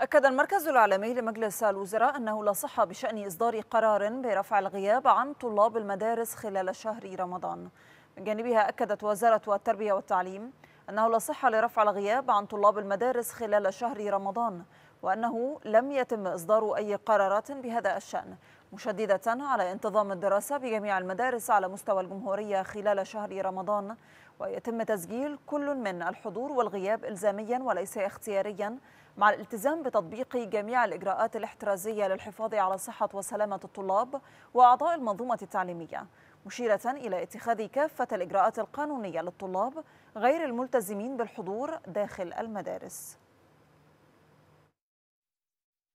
أكد المركز العالمي لمجلس الوزراء أنه لا صحة بشأن إصدار قرار برفع الغياب عن طلاب المدارس خلال شهر رمضان من جانبها أكدت وزارة التربية والتعليم أنه لا صحة لرفع الغياب عن طلاب المدارس خلال شهر رمضان وأنه لم يتم إصدار أي قرارات بهذا الشأن مشددة على انتظام الدراسة بجميع المدارس على مستوى الجمهورية خلال شهر رمضان ويتم تسجيل كل من الحضور والغياب إلزاميا وليس اختياريا مع الالتزام بتطبيق جميع الإجراءات الاحترازية للحفاظ على صحة وسلامة الطلاب وأعضاء المنظومة التعليمية مشيرة إلى اتخاذ كافة الإجراءات القانونية للطلاب غير الملتزمين بالحضور داخل المدارس